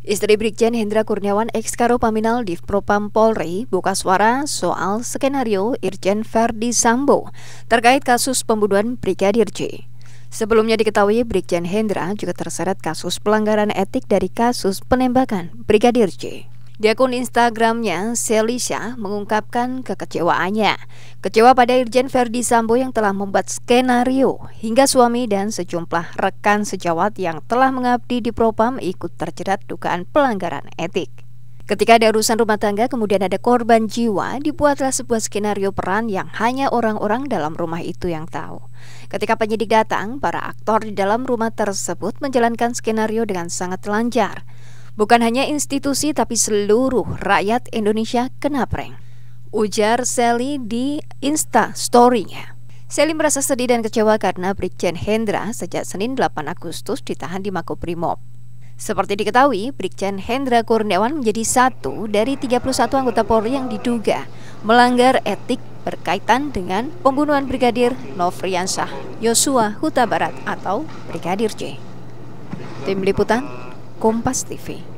Istri Brigjen Hendra Kurniawan ex Karo Paminal Div Propam Polri buka suara soal skenario Irjen Ferdi Sambo terkait kasus pembunuhan Brigadir J. Sebelumnya diketahui Brigjen Hendra juga terseret kasus pelanggaran etik dari kasus penembakan Brigadir J. Di akun Instagramnya, Selisha mengungkapkan kekecewaannya. Kecewa pada Irjen Verdi Sambo yang telah membuat skenario hingga suami dan sejumlah rekan sejawat yang telah mengabdi di Propam ikut terjerat dugaan pelanggaran etik. Ketika ada urusan rumah tangga, kemudian ada korban jiwa, dibuatlah sebuah skenario peran yang hanya orang-orang dalam rumah itu yang tahu. Ketika penyidik datang, para aktor di dalam rumah tersebut menjalankan skenario dengan sangat lancar. Bukan hanya institusi tapi seluruh rakyat Indonesia kena prank. Ujar Sally di Insta story-nya. Sally merasa sedih dan kecewa karena Brigjen Hendra sejak Senin 8 Agustus ditahan di Makobrimob. Seperti diketahui, Brigjen Hendra Kurniawan menjadi satu dari 31 anggota Polri yang diduga melanggar etik berkaitan dengan pembunuhan Brigadir Nofriansah Yosua Huta Barat atau Brigadir J. Tim Liputan Kompas TV.